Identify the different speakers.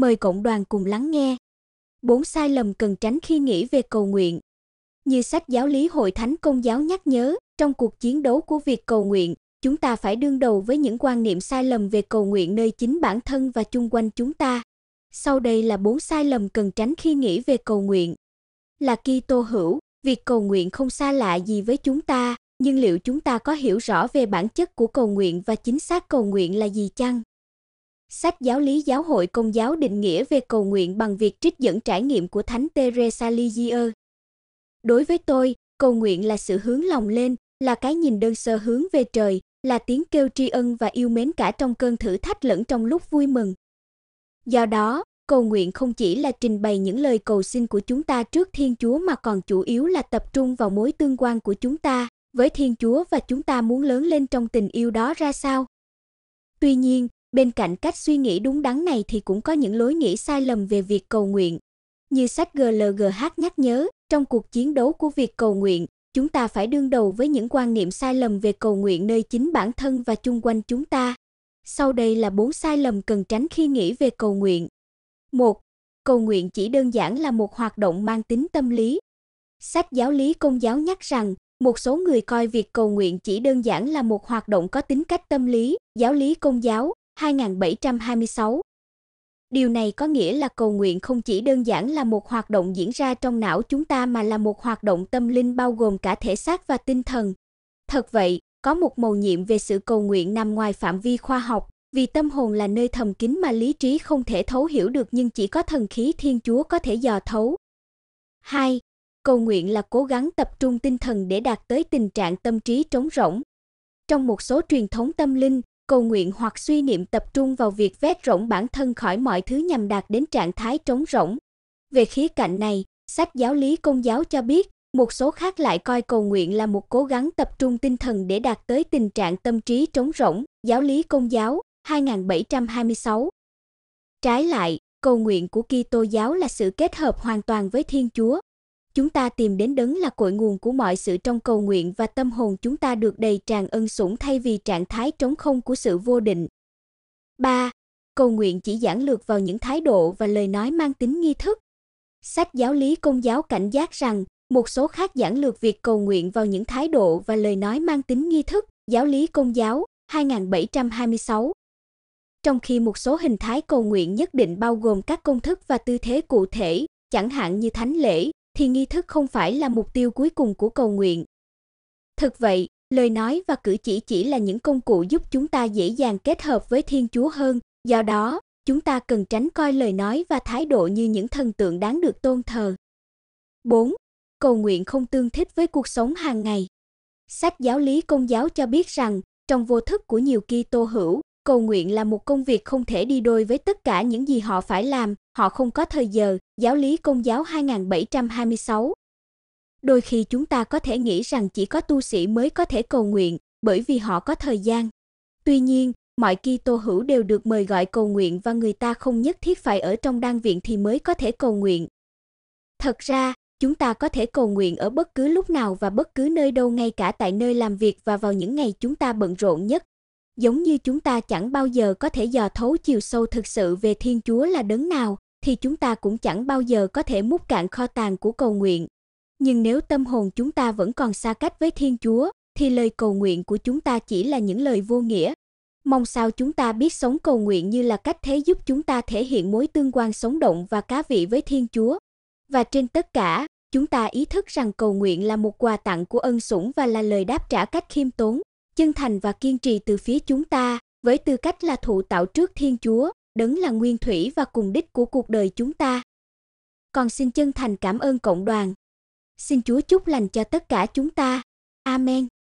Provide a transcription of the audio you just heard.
Speaker 1: mời cộng đoàn cùng lắng nghe. Bốn sai lầm cần tránh khi nghĩ về cầu nguyện. Như sách giáo lý hội thánh công giáo nhắc nhớ, trong cuộc chiến đấu của việc cầu nguyện, chúng ta phải đương đầu với những quan niệm sai lầm về cầu nguyện nơi chính bản thân và chung quanh chúng ta. Sau đây là bốn sai lầm cần tránh khi nghĩ về cầu nguyện. Là tô hữu, việc cầu nguyện không xa lạ gì với chúng ta, nhưng liệu chúng ta có hiểu rõ về bản chất của cầu nguyện và chính xác cầu nguyện là gì chăng? Sách giáo lý giáo hội công giáo định nghĩa về cầu nguyện bằng việc trích dẫn trải nghiệm của Thánh Teresa Lisieux. Đối với tôi, cầu nguyện là sự hướng lòng lên, là cái nhìn đơn sơ hướng về trời, là tiếng kêu tri ân và yêu mến cả trong cơn thử thách lẫn trong lúc vui mừng. Do đó, cầu nguyện không chỉ là trình bày những lời cầu xin của chúng ta trước Thiên Chúa mà còn chủ yếu là tập trung vào mối tương quan của chúng ta với Thiên Chúa và chúng ta muốn lớn lên trong tình yêu đó ra sao. Tuy nhiên, Bên cạnh cách suy nghĩ đúng đắn này thì cũng có những lối nghĩ sai lầm về việc cầu nguyện. Như sách GLGH nhắc nhớ, trong cuộc chiến đấu của việc cầu nguyện, chúng ta phải đương đầu với những quan niệm sai lầm về cầu nguyện nơi chính bản thân và chung quanh chúng ta. Sau đây là bốn sai lầm cần tránh khi nghĩ về cầu nguyện. 1. Cầu nguyện chỉ đơn giản là một hoạt động mang tính tâm lý. Sách giáo lý công giáo nhắc rằng, một số người coi việc cầu nguyện chỉ đơn giản là một hoạt động có tính cách tâm lý, giáo lý công giáo, 2726. Điều này có nghĩa là cầu nguyện không chỉ đơn giản là một hoạt động diễn ra trong não chúng ta mà là một hoạt động tâm linh bao gồm cả thể xác và tinh thần. Thật vậy, có một mầu nhiệm về sự cầu nguyện nằm ngoài phạm vi khoa học, vì tâm hồn là nơi thầm kín mà lý trí không thể thấu hiểu được nhưng chỉ có thần khí Thiên Chúa có thể dò thấu. 2. Cầu nguyện là cố gắng tập trung tinh thần để đạt tới tình trạng tâm trí trống rỗng. Trong một số truyền thống tâm linh, cầu nguyện hoặc suy niệm tập trung vào việc vét rỗng bản thân khỏi mọi thứ nhằm đạt đến trạng thái trống rỗng. Về khía cạnh này, sách giáo lý công giáo cho biết, một số khác lại coi cầu nguyện là một cố gắng tập trung tinh thần để đạt tới tình trạng tâm trí trống rỗng, giáo lý công giáo 2726. Trái lại, cầu nguyện của Kitô giáo là sự kết hợp hoàn toàn với Thiên Chúa, chúng ta tìm đến đấng là cội nguồn của mọi sự trong cầu nguyện và tâm hồn chúng ta được đầy tràn ân sủng thay vì trạng thái trống không của sự vô định. 3. Cầu nguyện chỉ giản lược vào những thái độ và lời nói mang tính nghi thức. Sách giáo lý công giáo cảnh giác rằng, một số khác giản lược việc cầu nguyện vào những thái độ và lời nói mang tính nghi thức, giáo lý công giáo 2726. Trong khi một số hình thái cầu nguyện nhất định bao gồm các công thức và tư thế cụ thể, chẳng hạn như thánh lễ, thì nghi thức không phải là mục tiêu cuối cùng của cầu nguyện. Thực vậy, lời nói và cử chỉ chỉ là những công cụ giúp chúng ta dễ dàng kết hợp với Thiên Chúa hơn, do đó, chúng ta cần tránh coi lời nói và thái độ như những thần tượng đáng được tôn thờ. 4. Cầu nguyện không tương thích với cuộc sống hàng ngày. Sách giáo lý công giáo cho biết rằng, trong vô thức của nhiều Kitô hữu, cầu nguyện là một công việc không thể đi đôi với tất cả những gì họ phải làm, họ không có thời giờ, giáo lý công giáo 2726. Đôi khi chúng ta có thể nghĩ rằng chỉ có tu sĩ mới có thể cầu nguyện, bởi vì họ có thời gian. Tuy nhiên, mọi Kitô hữu đều được mời gọi cầu nguyện và người ta không nhất thiết phải ở trong đan viện thì mới có thể cầu nguyện. Thật ra, chúng ta có thể cầu nguyện ở bất cứ lúc nào và bất cứ nơi đâu ngay cả tại nơi làm việc và vào những ngày chúng ta bận rộn nhất. Giống như chúng ta chẳng bao giờ có thể dò thấu chiều sâu thực sự về Thiên Chúa là đấng nào, thì chúng ta cũng chẳng bao giờ có thể múc cạn kho tàng của cầu nguyện. Nhưng nếu tâm hồn chúng ta vẫn còn xa cách với Thiên Chúa, thì lời cầu nguyện của chúng ta chỉ là những lời vô nghĩa. Mong sao chúng ta biết sống cầu nguyện như là cách thế giúp chúng ta thể hiện mối tương quan sống động và cá vị với Thiên Chúa. Và trên tất cả, chúng ta ý thức rằng cầu nguyện là một quà tặng của ân sủng và là lời đáp trả cách khiêm tốn, chân thành và kiên trì từ phía chúng ta, với tư cách là thụ tạo trước Thiên Chúa đấng là nguyên thủy và cùng đích của cuộc đời chúng ta. Còn xin chân thành cảm ơn cộng đoàn. Xin Chúa chúc lành cho tất cả chúng ta. Amen.